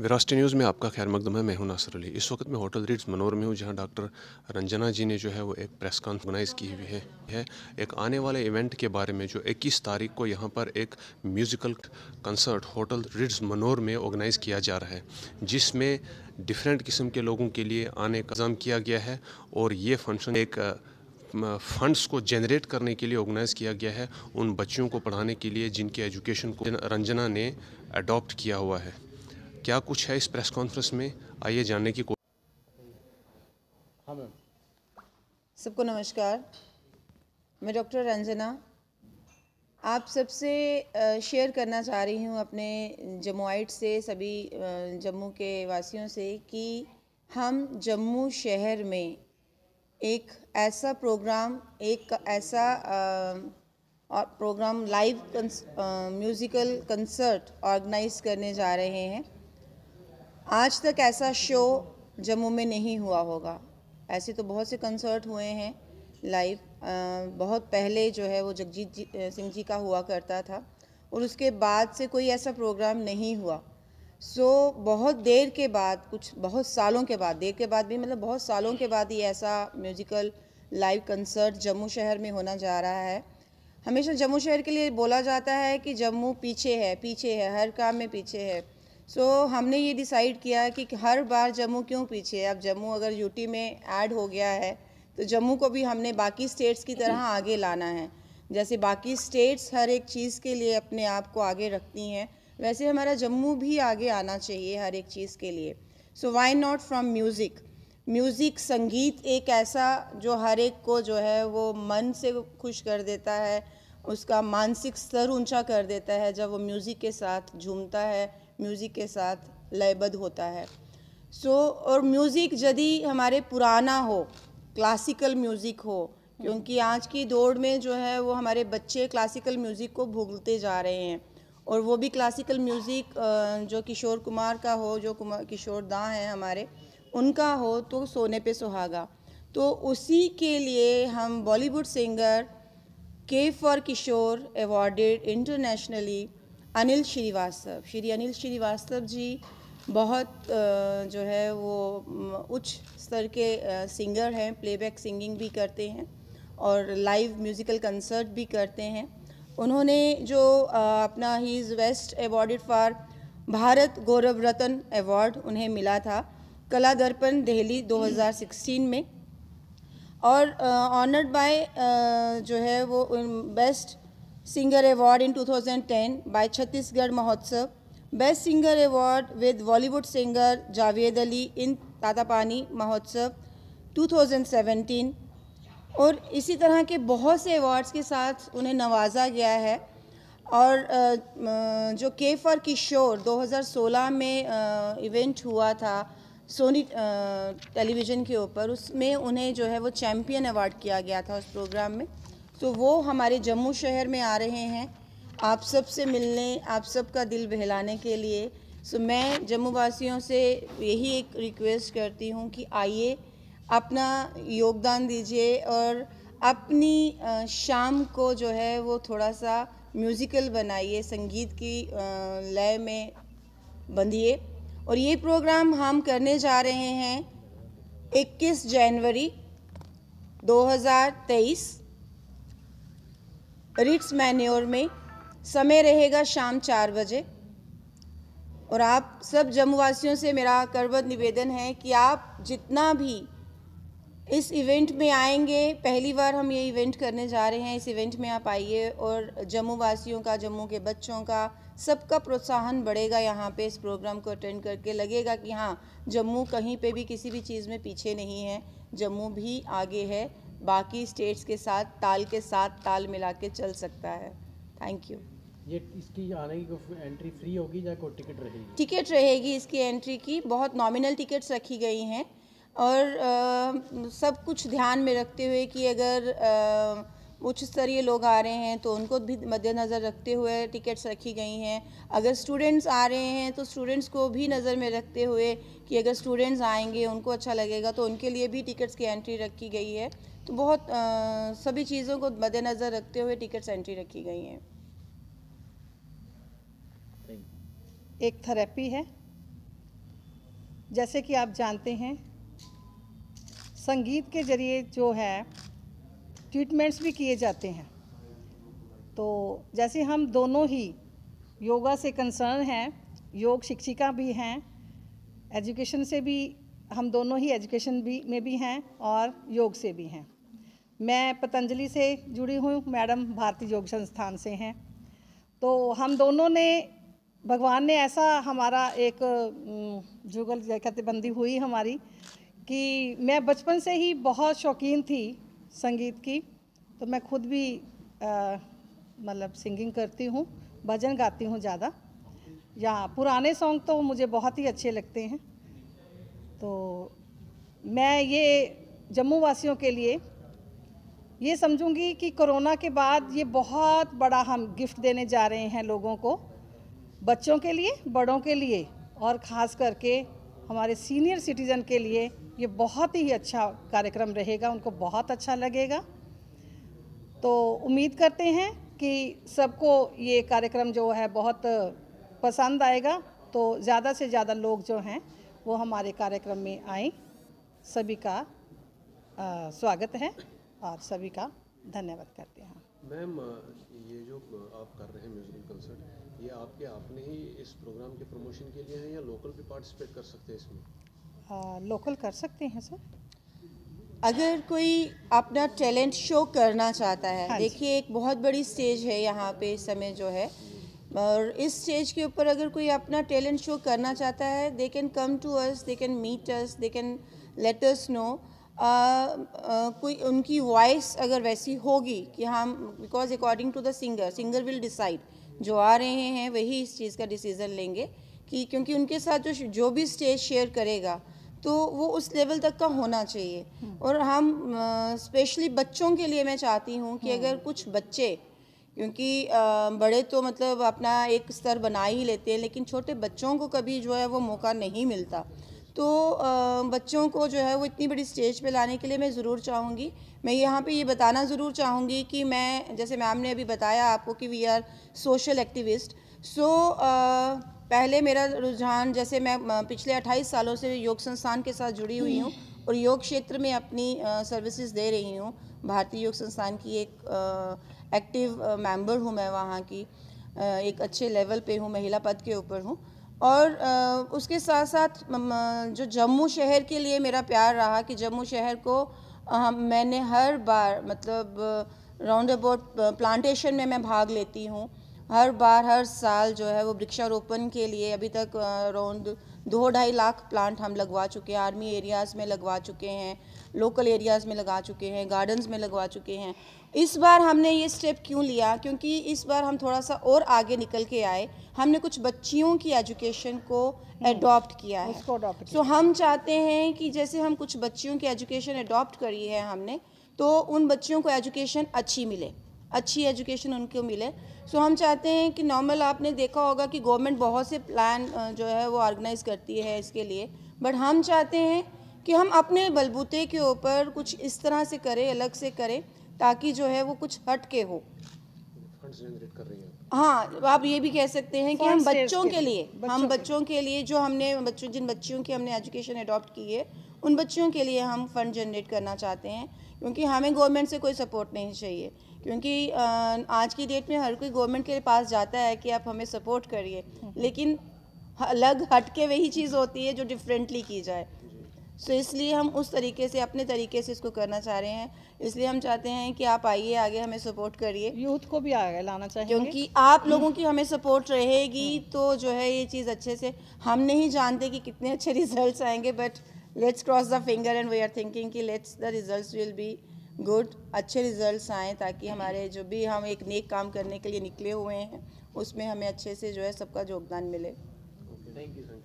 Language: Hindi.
वेरास्टी न्यूज़ में आपका खैर मकदम है मैं हूं नासर अली इस वक्त मैं होटल रिट्स मनोर में हूं जहां डॉक्टर रंजना जी ने जो है वो एक प्रेस कॉन्फ्रेंस की हुई है है एक आने वाले इवेंट के बारे में जो 21 तारीख को यहां पर एक musical concert hotel Ritz Manor में ऑर्गेनाइज़ किया जा रहा है जिसमें डिफरेंट किस्म के लोगों के लिए आने का इंतज़ाम किया गया है और ये फंक्शन एक फंड्स को जनरेट करने के लिए ऑर्गेनाइज़ किया गया है उन बच्चियों को पढ़ाने के लिए जिनके एजुकेशन को रंजना ने अडॉप्ट किया हुआ है क्या कुछ है इस प्रेस कॉन्फ्रेंस में आइए जानने की कोशिश हाँ मैम सबको नमस्कार मैं डॉक्टर रंजना आप सबसे शेयर करना चाह रही हूँ अपने आइट से सभी जम्मू के वासियों से कि हम जम्मू शहर में एक ऐसा प्रोग्राम एक ऐसा प्रोग्राम लाइव कंस, म्यूज़िकल कंसर्ट ऑर्गेनाइज करने जा रहे हैं आज तक ऐसा शो जम्मू में नहीं हुआ होगा ऐसे तो बहुत से कंसर्ट हुए हैं लाइव बहुत पहले जो है वो जगजीत जी सिंह जी का हुआ करता था और उसके बाद से कोई ऐसा प्रोग्राम नहीं हुआ सो so, बहुत देर के बाद कुछ बहुत सालों के बाद देर के बाद भी मतलब बहुत सालों के बाद ये ऐसा म्यूज़िकल लाइव कंसर्ट जम्मू शहर में होना जा रहा है हमेशा जम्मू शहर के लिए बोला जाता है कि जम्मू पीछे है पीछे है हर काम में पीछे है सो so, हमने ये डिसाइड किया है कि हर बार जम्मू क्यों पीछे है अब जम्मू अगर यूटी में ऐड हो गया है तो जम्मू को भी हमने बाकी स्टेट्स की तरह आगे लाना है जैसे बाकी स्टेट्स हर एक चीज़ के लिए अपने आप को आगे रखती हैं वैसे हमारा जम्मू भी आगे आना चाहिए हर एक चीज़ के लिए so why not from music music संगीत एक ऐसा जो हर एक को जो है वो मन से खुश कर देता है उसका मानसिक स्तर ऊंचा कर देता है जब वो म्यूज़िक के साथ झूमता है म्यूज़िक के साथ लयबद्ध होता है सो so, और म्यूज़िक यदि हमारे पुराना हो क्लासिकल म्यूज़िक हो क्योंकि आज की दौड़ में जो है वो हमारे बच्चे क्लासिकल म्यूज़िक को भूलते जा रहे हैं और वो भी क्लासिकल म्यूज़िक जो किशोर कुमार का हो जो कुमार किशोर दा हैं हमारे उनका हो तो सोने पे सुहागा तो उसी के लिए हम बॉलीवुड सिंगर के for Kishore awarded internationally Anil Shrivastava Shri Anil Shrivastava ji बहुत जो है वो उच्च स्तर के सिंगर हैं प्लेबैक सिंगिंग भी करते हैं और लाइव म्यूज़िकल कंसर्ट भी करते हैं उन्होंने जो अपना ही is best awarded for Bharat Gaurav Ratna award उन्हें मिला था कला दर्पण दिल्ली 2016 में और ऑनर्ड बाय जो है वो best Singer Award in 2010 by Chhattisgarh Mahotsav, Best Singer Award with Bollywood singer Javed Ali in Tatapani Mahotsav 2017 और इसी तरह के बहुत से अवार्ड्स के साथ उन्हें नवाजा गया है और जो के फॉर किशोर 2016 में इवेंट हुआ था सोनी टेलीविज़न के ऊपर उसमें उन्हें जो है वो चैम्पियन अवार्ड किया गया था उस प्रोग्राम में तो वो हमारे जम्मू शहर में आ रहे हैं आप सब से मिलने आप सब का दिल बहलाने के लिए सो मैं जम्मू वासियों से यही एक रिक्वेस्ट करती हूँ कि आइए अपना योगदान दीजिए और अपनी शाम को जो है वो थोड़ा सा म्यूज़िकल बनाइए संगीत की लय में बंधिए और ये प्रोग्राम हम करने जा रहे हैं 21 जनवरी 2023 रिट्स मैन्योर में समय रहेगा शाम चार बजे और आप सब जम्मूवासियों से मेरा करवत निवेदन है कि आप जितना भी इस इवेंट में आएंगे पहली बार हम ये इवेंट करने जा रहे हैं इस इवेंट में आप आइए और जम्मू वासियों का जम्मू के बच्चों का सबका प्रोत्साहन बढ़ेगा यहाँ पे इस प्रोग्राम को अटेंड करके लगेगा कि हाँ जम्मू कहीं पे भी किसी भी चीज़ में पीछे नहीं है जम्मू भी आगे है बाकी स्टेट्स के साथ ताल के साथ ताल मिला के चल सकता है थैंक यू ये इसकी आने की एंट्री फ्री होगी या कोई टिकट रहेगी टिकट रहेगी इसकी एंट्री की बहुत नॉमिनल टिकट्स रखी गई हैं और आ, सब कुछ ध्यान में रखते हुए कि अगर आ, उच्च स्तरीय लोग आ रहे हैं तो उनको भी मद्देनज़र रखते हुए टिकट्स रखी गई हैं अगर स्टूडेंट्स आ रहे हैं तो स्टूडेंट्स को भी नज़र में रखते हुए कि अगर स्टूडेंट्स आएंगे उनको अच्छा लगेगा तो उनके लिए भी टिकट्स की एंट्री रखी गई है तो बहुत आ, सभी चीज़ों को मद्देनज़र रखते हुए टिकट्स एंट्री रखी गई हैं एक थेरेपी है जैसे कि आप जानते हैं संगीत के ज़रिए जो है ट्रीटमेंट्स भी किए जाते हैं तो जैसे हम दोनों ही योगा से कंसर्न हैं योग शिक्षिका भी हैं एजुकेशन से भी हम दोनों ही एजुकेशन भी में भी हैं और योग से भी हैं मैं पतंजलि से जुड़ी हूँ मैडम भारतीय योग संस्थान से हैं तो हम दोनों ने भगवान ने ऐसा हमारा एक जुगल कहते बंदी हुई हमारी कि मैं बचपन से ही बहुत शौकीन थी संगीत की तो मैं खुद भी मतलब सिंगिंग करती हूँ भजन गाती हूँ ज़्यादा या पुराने सॉन्ग तो मुझे बहुत ही अच्छे लगते हैं तो मैं ये जम्मू वासियों के लिए ये समझूंगी कि कोरोना के बाद ये बहुत बड़ा हम गिफ्ट देने जा रहे हैं लोगों को बच्चों के लिए बड़ों के लिए और ख़ास करके हमारे सीनियर सिटीज़न के लिए ये बहुत ही अच्छा कार्यक्रम रहेगा उनको बहुत अच्छा लगेगा तो उम्मीद करते हैं कि सबको ये कार्यक्रम जो है बहुत पसंद आएगा तो ज़्यादा से ज़्यादा लोग जो हैं वो हमारे कार्यक्रम में आए सभी का आ, स्वागत है और सभी का धन्यवाद करते हैं मैम ये जो आप कर रहे हैं म्यूजिकल कंसर्ट ये आपके आपने ही इस प्रोग्राम के प्रमोशन के लिए हैं या लोकल भी पार्टिसिपेट कर सकते हैं इसमें लोकल कर सकते हैं सर अगर कोई अपना टैलेंट शो करना चाहता है हाँ देखिए एक बहुत बड़ी स्टेज है यहाँ पे इस समय जो है और इस स्टेज के ऊपर अगर कोई अपना टैलेंट शो करना चाहता है they can come to us they can meet us they can let us know कोई उनकी वॉइस अगर वैसी होगी कि हम because according to the singer singer will decide जो आ रहे हैं वही इस चीज़ का डिसीज़न लेंगे कि क्योंकि उनके साथ जो जो भी स्टेज शेयर करेगा तो वो उस लेवल तक का होना चाहिए हम्म। और हम स्पेशली बच्चों के लिए मैं चाहती हूँ कि हम्म। अगर कुछ बच्चे क्योंकि बड़े तो मतलब अपना एक स्तर बना ही लेते हैं लेकिन छोटे बच्चों को कभी जो है वो मौका नहीं मिलता तो बच्चों को जो है वो इतनी बड़ी स्टेज पे लाने के लिए मैं ज़रूर चाहूँगी मैं यहाँ पे ये बताना ज़रूर चाहूँगी कि मैं जैसे मैम ने अभी बताया आपको कि we are social activist so पहले मेरा रुझान जैसे मैं पिछले 28 सालों से योग संस्थान के साथ जुड़ी हुई हूँ और योग क्षेत्र में अपनी सर्विसेज दे रही हूँ भारतीय योग संस्थान की एक आ, एक्टिव मेंबर हूँ मैं वहाँ की आ, एक अच्छे लेवल पे हूँ महिला पद के ऊपर हूँ और आ, उसके साथ साथ जो जम्मू शहर के लिए मेरा प्यार रहा कि जम्मू शहर को आ, मैंने हर बार मतलब राउंड अबाउट प्लांटेशन में मैं भाग लेती हूँ हर बार हर साल जो है वो वृक्षारोपण के लिए अभी तक अराउंड दो ढाई लाख प्लांट हम लगवा चुके हैं आर्मी एरियाज़ में लगवा चुके हैं लोकल एरियाज़ में लगा चुके हैं गार्डन्स में लगवा चुके हैं इस बार हमने ये स्टेप क्यों लिया क्योंकि इस बार हम थोड़ा सा और आगे निकल के आए हमने कुछ बच्चियों की एजुकेशन को एडॉप्ट हम्म। किया है उसको अडॉप्ट सो so, हम चाहते हैं कि जैसे हम कुछ बच्चियों की एजुकेशन एडॉप्ट करी है हमने तो उन बच्चियों को एजुकेशन अच्छी मिले अच्छी एजुकेशन उनको मिले सो so, हम चाहते हैं कि नॉर्मल आपने देखा होगा कि गवर्नमेंट बहुत से प्लान जो है वो ऑर्गेनाइज करती है इसके लिए बट हम चाहते हैं कि हम अपने बलबूते के ऊपर कुछ इस तरह से करें अलग से करें ताकि जो है वो कुछ हट के हो हाँ आप ये भी कह सकते हैं कि हम बच्चों के लिए बच्चों हम बच्चों के लिए जो हमने बच्चों जिन बच्चियों की हमने एजुकेशन अडॉप्ट की है उन बच्चियों के लिए हम फंड जनरेट करना चाहते हैं क्योंकि हमें गवर्नमेंट से कोई सपोर्ट नहीं चाहिए क्योंकि आज की डेट में हर कोई गवर्नमेंट के पास जाता है कि आप हमें सपोर्ट करिए हम्म। लेकिन अलग हट के वही चीज़ होती है जो डिफरेंटली की जाए सो so, इसलिए हम उस तरीके से अपने तरीके से इसको करना चाह रहे हैं इसलिए हम चाहते हैं कि आप आइए आगे हमें सपोर्ट करिए यूथ को भी आगे लाना चाहिए क्योंकि आप हम्म। लोगों की हमें सपोर्ट रहेगी हम्म। तो जो है ये चीज़ अच्छे से हम नहीं जानते कि कितने अच्छे रिजल्ट्स आएंगे but let's cross the finger and we are thinking कि let's the result will be good अच्छे रिजल्ट्स आएँ ताकि हमारे जो भी हम एक नेक काम करने के लिए निकले हुए हैं उसमें हमें अच्छे से जो है सबका योगदान मिले थैंक यू